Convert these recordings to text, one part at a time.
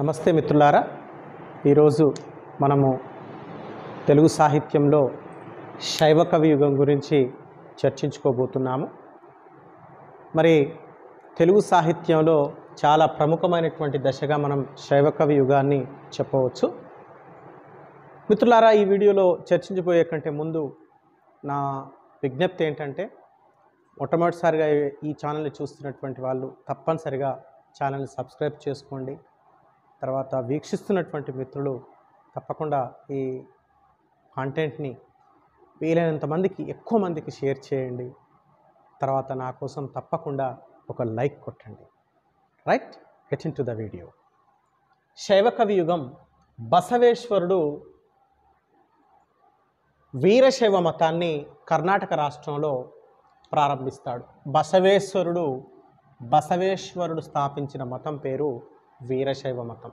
నమస్తే మిత్రులారా ఈరోజు మనము తెలుగు సాహిత్యంలో శైవ కవి యుగం గురించి చర్చించుకోబోతున్నాము మరి తెలుగు సాహిత్యంలో చాలా ప్రముఖమైనటువంటి దశగా మనం శైవ కవి యుగాన్ని చెప్పవచ్చు మిత్రులారా ఈ వీడియోలో చర్చించబోయే కంటే ముందు నా విజ్ఞప్తి ఏంటంటే మొట్టమొదటిసారిగా ఈ ఛానల్ని చూస్తున్నటువంటి వాళ్ళు తప్పనిసరిగా ఛానల్ని సబ్స్క్రైబ్ చేసుకోండి తర్వాత వీక్షిస్తున్నటువంటి మిత్రులు తప్పకుండా ఈ కాంటెంట్ని వీలైనంతమందికి ఎక్కువ మందికి షేర్ చేయండి తర్వాత నా కోసం తప్పకుండా ఒక లైక్ కొట్టండి right get into the video శైవకవి యుగం బసవేశ్వరుడు వీరశైవ మతాన్ని కర్ణాటక రాష్ట్రంలో ప్రారంభిస్తాడు బసవేశ్వరుడు బసవేశ్వరుడు స్థాపించిన మతం పేరు వీరశైవ మతం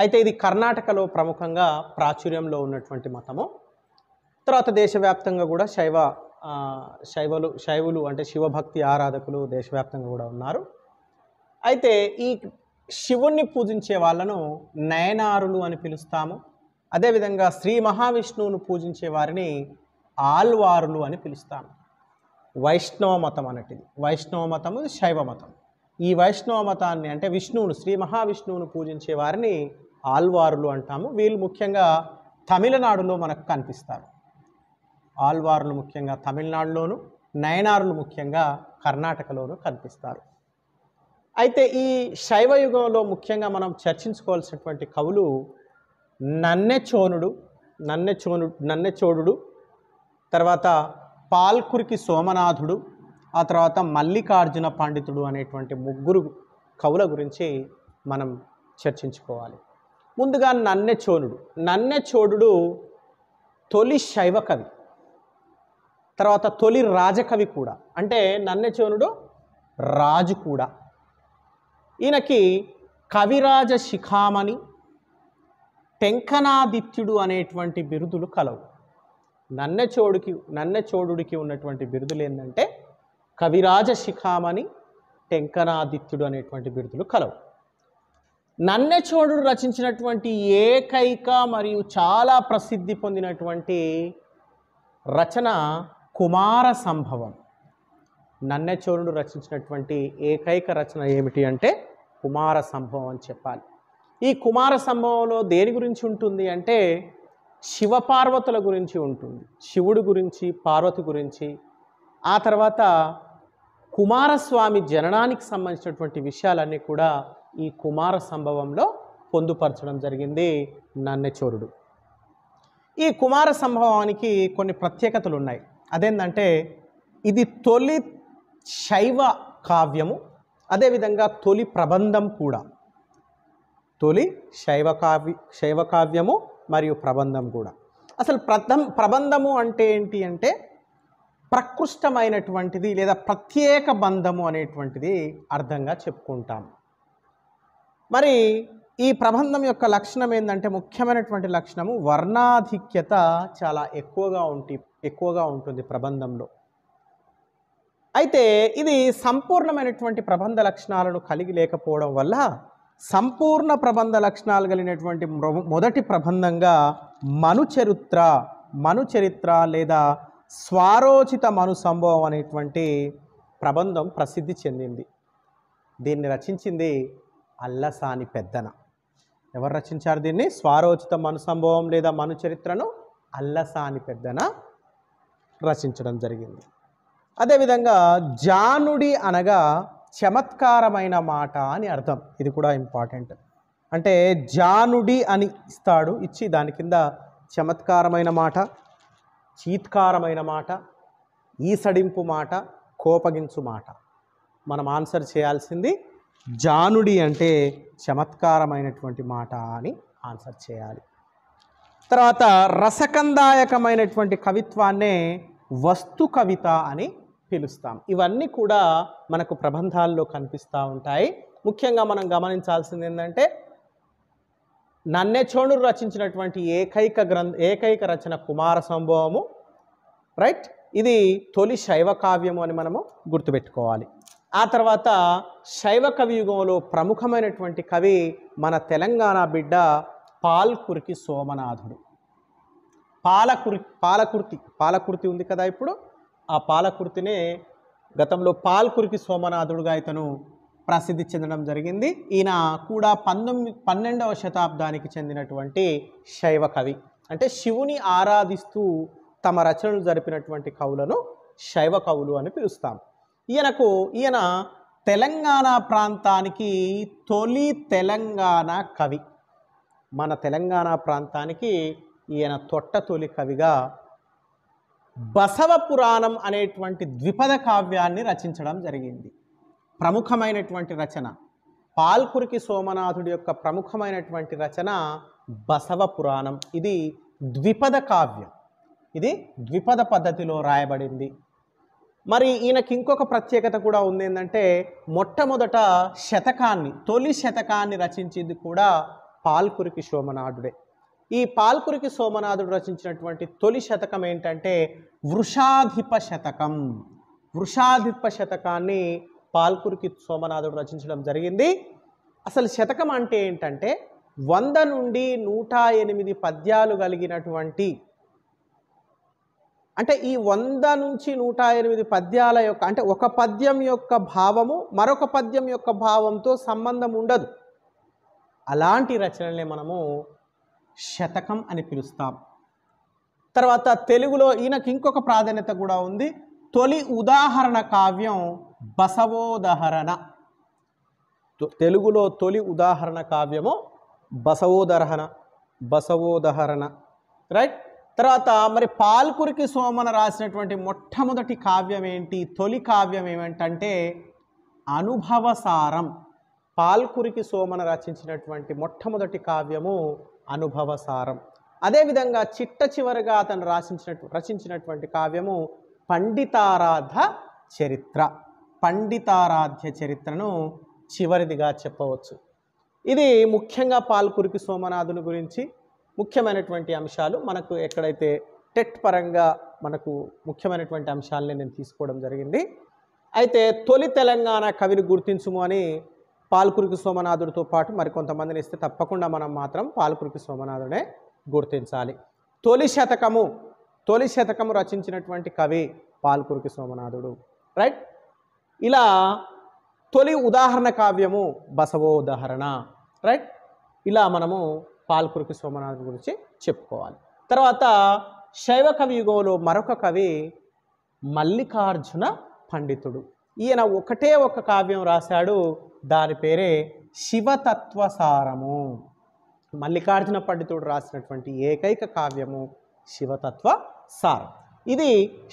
అయితే ఇది కర్ణాటకలో ప్రముఖంగా ప్రాచుర్యంలో ఉన్నటువంటి మతము తర్వాత దేశవ్యాప్తంగా కూడా శైవ శైవలు శైవులు అంటే శివభక్తి ఆరాధకులు దేశవ్యాప్తంగా కూడా ఉన్నారు అయితే ఈ శివుణ్ణి పూజించే వాళ్ళను నయనారులు అని పిలుస్తాము అదేవిధంగా శ్రీ మహావిష్ణువును పూజించే వారిని ఆల్వారులు అని పిలుస్తాము వైష్ణవ మతం అన్నట్టు వైష్ణవ మతము శైవ మతం ఈ వైష్ణవ మతాన్ని అంటే విష్ణువును శ్రీ మహావిష్ణువును పూజించే వారిని ఆల్వారులు అంటాము వీళ్ళు ముఖ్యంగా తమిళనాడులో మనకు కనిపిస్తారు ఆల్వారులు ముఖ్యంగా తమిళనాడులోను నయనారులు ముఖ్యంగా కర్ణాటకలోను కనిపిస్తారు అయితే ఈ శైవ యుగంలో ముఖ్యంగా మనం చర్చించుకోవాల్సినటువంటి కవులు నన్నెచోనుడు నన్నెచోను నన్నెచోడు తర్వాత పాల్కురికి సోమనాథుడు ఆ తర్వాత మల్లికార్జున పండితుడు అనేటువంటి ముగ్గురు కవుల గురించి మనం చర్చించుకోవాలి ముందుగా నన్నె చోళుడు నన్నె చోడుడు తొలి శైవ కవి తర్వాత తొలి రాజకవి కూడా అంటే నన్నె చోనుడు రాజు కూడా ఈయనకి కవిరాజ శిఖామణి టెంకనాదిత్యుడు అనేటువంటి బిరుదులు కలవు నన్నెచోడుకి నన్నెచోడుకి ఉన్నటువంటి బిరుదులు ఏంటంటే కవిరాజ శిఖామణి టెంకనాదిత్యుడు అనేటువంటి బిరుదులు కలవు నన్నెచోడు రచించినటువంటి ఏకైక మరియు చాలా ప్రసిద్ధి పొందినటువంటి రచన కుమార సంభవం నన్నెచోడు రచించినటువంటి ఏకైక రచన ఏమిటి అంటే కుమార సంభవం అని చెప్పాలి ఈ కుమార సంభవంలో దేని గురించి ఉంటుంది అంటే శివపార్వతుల గురించి ఉంటుంది శివుడు గురించి పార్వతి గురించి ఆ తర్వాత కుమారస్వామి జననానికి సంబంధించినటువంటి విషయాలన్నీ కూడా ఈ కుమార సంభవంలో పొందుపరచడం జరిగింది నన్నెచోరుడు ఈ కుమార సంభవానికి కొన్ని ప్రత్యేకతలు ఉన్నాయి అదేంటంటే ఇది తొలి శైవ కావ్యము అదేవిధంగా తొలి ప్రబంధం కూడా తొలి శైవ కావ్య శైవ కావ్యము మరియు ప్రబంధం కూడా అసలు ప్రథం ప్రబంధము అంటే ఏంటి అంటే ప్రకృష్టమైనటువంటిది లేదా ప్రత్యేక బంధము అనేటువంటిది అర్థంగా చెప్పుకుంటాం మరి ఈ ప్రబంధం యొక్క లక్షణం ఏంటంటే ముఖ్యమైనటువంటి లక్షణము వర్ణాధిక్యత చాలా ఎక్కువగా ఉంటి ఎక్కువగా ఉంటుంది ప్రబంధంలో అయితే ఇది సంపూర్ణమైనటువంటి ప్రబంధ లక్షణాలను కలిగి లేకపోవడం వల్ల సంపూర్ణ ప్రబంధ లక్షణాలు కలిగినటువంటి మొదటి ప్రబంధంగా మనుచరిత్ర మనుచరిత్ర లేదా స్వారోచిత మను సంభవం అనేటువంటి ప్రబంధం ప్రసిద్ధి చెందింది దీన్ని రచించింది అల్లసాని పెద్దన ఎవరు రచించారు దీన్ని స్వారోచిత మను సంభవం లేదా మను చరిత్రను అల్లసాని పెద్దన రచించడం జరిగింది అదేవిధంగా జానుడి అనగా చమత్కారమైన మాట అని అర్థం ఇది కూడా ఇంపార్టెంట్ అంటే జానుడి అని ఇస్తాడు ఇచ్చి దాని కింద చమత్కారమైన మాట చీత్కారమైన మాట ఈసడింపు మాట కోపగించు మాట మనం ఆన్సర్ చేయాల్సింది జానుడి అంటే చమత్కారమైనటువంటి మాట అని ఆన్సర్ చేయాలి తర్వాత రసకందాయకమైనటువంటి కవిత్వాన్నే వస్తు కవిత అని పిలుస్తాం ఇవన్నీ కూడా మనకు ప్రబంధాల్లో కనిపిస్తూ ఉంటాయి ముఖ్యంగా మనం గమనించాల్సింది ఏంటంటే నన్నెచోణుడు రచించినటువంటి ఏకైక గ్రంథ ఏకైక రచన కుమార సంభవము రైట్ ఇది తొలి శైవ కావ్యము అని మనము గుర్తుపెట్టుకోవాలి ఆ తర్వాత శైవ కవియుగంలో ప్రముఖమైనటువంటి కవి మన తెలంగాణ బిడ్డ పాల్కురికి సోమనాథుడు పాలకురి పాలకుర్తి పాలకుర్తి ఉంది కదా ఇప్పుడు ఆ పాలకుర్తినే గతంలో పాల్కురికి సోమనాథుడుగా ఇతను ప్రసిద్ధి చెందడం జరిగింది ఈయన కూడా పంతొమ్మిది పన్నెండవ శతాబ్దానికి చెందినటువంటి శైవ కవి అంటే శివుని ఆరాధిస్తూ తమ రచనలు జరిపినటువంటి కవులను శైవ కవులు అని పిలుస్తాం ఈయనకు ఈయన తెలంగాణ ప్రాంతానికి తొలి తెలంగాణ కవి మన తెలంగాణ ప్రాంతానికి ఈయన తొట్ట తొలి కవిగా బసవ పురాణం అనేటువంటి ద్విపద కావ్యాన్ని రచించడం జరిగింది ప్రముఖమైనటువంటి రచన పాల్కురికి సోమనాథుడి యొక్క ప్రముఖమైనటువంటి రచన బసవ పురాణం ఇది ద్విపద కావ్యం ఇది ద్విపద పద్ధతిలో రాయబడింది మరి ఈయనకి ఇంకొక ప్రత్యేకత కూడా ఉంది ఏంటంటే మొట్టమొదట శతకాన్ని తొలి శతకాన్ని రచించింది కూడా పాల్కురికి సోమనాథుడే ఈ పాల్కురికి సోమనాథుడు రచించినటువంటి తొలి శతకం ఏంటంటే వృషాధిప శతకం వృషాధిప శతకాన్ని పాల్కురికి సోమనాథుడు రచించడం జరిగింది అసలు శతకం అంటే ఏంటంటే వంద నుండి నూట ఎనిమిది పద్యాలు కలిగినటువంటి అంటే ఈ వంద నుంచి నూట ఎనిమిది పద్యాల యొక్క అంటే ఒక పద్యం యొక్క భావము మరొక పద్యం యొక్క భావంతో సంబంధం ఉండదు అలాంటి రచనలే మనము శతకం అని పిలుస్తాం తర్వాత తెలుగులో ఈయనకి ఇంకొక ప్రాధాన్యత కూడా ఉంది తొలి ఉదాహరణ కావ్యం బసవోదహరణ తెలుగులో తొలి ఉదాహరణ కావ్యము బసవోదహరణ బసవోదహరణ రైట్ తర్వాత మరి పాల్కురికి సోమన రాసినటువంటి మొట్టమొదటి కావ్యం ఏంటి తొలి కావ్యం ఏమంటే అనుభవసారం పాల్కురికి సోమన రచించినటువంటి మొట్టమొదటి కావ్యము అనుభవసారం అదేవిధంగా చిట్ట చివరిగా అతను రాసించినట్టు రచించినటువంటి కావ్యము పండితారాధ చరిత్ర పండితారాధ్య చరిత్రను చివరిదిగా చెప్పవచ్చు ఇది ముఖ్యంగా పాల్కురికి సోమనాథుని గురించి ముఖ్యమైనటువంటి అంశాలు మనకు ఎక్కడైతే టెట్ పరంగా మనకు ముఖ్యమైనటువంటి అంశాలని నేను తీసుకోవడం జరిగింది అయితే తొలి తెలంగాణ కవిని గుర్తించుము అని పాల్కురికి సోమనాథుడితో పాటు మరికొంతమందిని ఇస్తే తప్పకుండా మనం మాత్రం పాల్కురికి సోమనాథుడే గుర్తించాలి తొలి శతకము తొలి శతకము రచించినటువంటి కవి పాల్కురికి సోమనాథుడు రైట్ ఇలా తొలి ఉదాహరణ కావ్యము బసవోదాహరణ రైట్ ఇలా మనము పాల్కురికి సోమనాథ్ గురించి చెప్పుకోవాలి తర్వాత శైవ కవియుగంలో మరొక కవి మల్లికార్జున పండితుడు ఈయన ఒకటే ఒక కావ్యం రాశాడు దాని పేరే శివతత్వసారము మల్లికార్జున పండితుడు రాసినటువంటి ఏకైక కావ్యము శివతత్వ సారం ఇది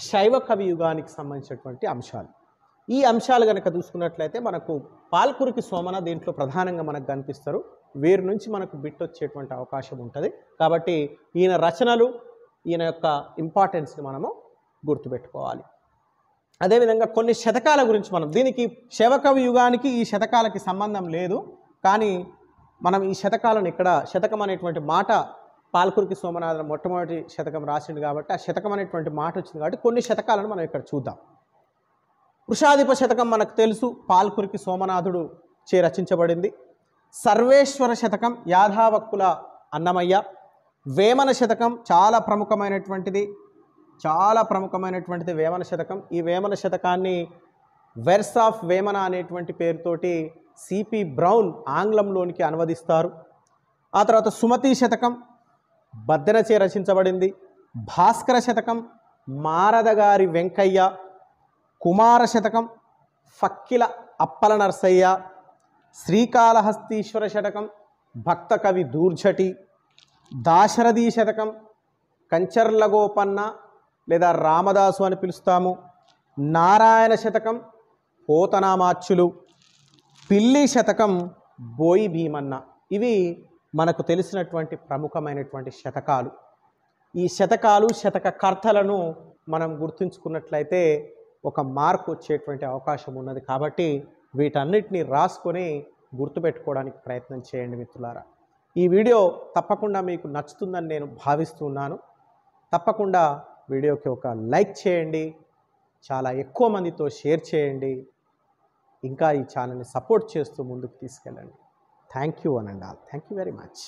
శైవ కవియుగానికి సంబంధించినటువంటి అంశాలు ఈ అంశాలు కనుక చూసుకున్నట్లయితే మనకు పాల్కురికి సోమన దీంట్లో ప్రధానంగా మనకు కనిపిస్తారు వీరి నుంచి మనకు బిట్ వచ్చేటువంటి అవకాశం ఉంటుంది కాబట్టి ఈయన రచనలు ఈయన యొక్క ఇంపార్టెన్స్ని మనము గుర్తుపెట్టుకోవాలి అదేవిధంగా కొన్ని శతకాల గురించి మనం దీనికి శవకవి యుగానికి ఈ శతకాలకి సంబంధం లేదు కానీ మనం ఈ శతకాలను ఇక్కడ శతకం అనేటువంటి మాట పాల్కురికి సోమనాథన్ మొట్టమొదటి శతకం రాసిండు కాబట్టి ఆ శతకం అనేటువంటి మాట వచ్చింది కాబట్టి కొన్ని శతకాలను మనం ఇక్కడ చూద్దాం వృషాధిప శతకం మనకు తెలుసు పాల్కురికి సోమనాథుడు చే రచించబడింది సర్వేశ్వర శతకం యాధావక్కుల అన్నమయ్య వేమన శతకం చాలా ప్రముఖమైనటువంటిది చాలా ప్రముఖమైనటువంటిది వేమన శతకం ఈ వేమన శతకాన్ని వెర్స్ ఆఫ్ వేమన అనేటువంటి పేరుతోటి సిపి బ్రౌన్ ఆంగ్లంలోనికి అనువదిస్తారు ఆ తర్వాత సుమతి శతకం భద్రచే రచించబడింది భాస్కర శతకం మారదగారి వెంకయ్య కుమార శతకం ఫక్కిల అప్పల నర్సయ్య శ్రీకాళహస్తీశ్వర శతకం భక్త కవి దూర్జటి దాశరథీ శతకం కంచర్ల గోపన్న లేదా రామదాసు అని పిలుస్తాము నారాయణ శతకం పోతనామాచ్యులు పిల్లి శతకం బోయి భీమన్న ఇవి మనకు తెలిసినటువంటి ప్రముఖమైనటువంటి శతకాలు ఈ శతకాలు శతక కర్తలను మనం గుర్తుంచుకున్నట్లయితే ఒక మార్క్ వచ్చేటువంటి అవకాశం ఉన్నది కాబట్టి వీటన్నిటిని రాసుకొని గుర్తుపెట్టుకోవడానికి ప్రయత్నం చేయండి మిత్రులారా ఈ వీడియో తప్పకుండా మీకు నచ్చుతుందని నేను భావిస్తున్నాను తప్పకుండా వీడియోకి ఒక లైక్ చేయండి చాలా ఎక్కువ మందితో షేర్ చేయండి ఇంకా ఈ ఛానల్ని సపోర్ట్ చేస్తూ ముందుకు తీసుకెళ్ళండి థ్యాంక్ యూ అనండా all thank you very much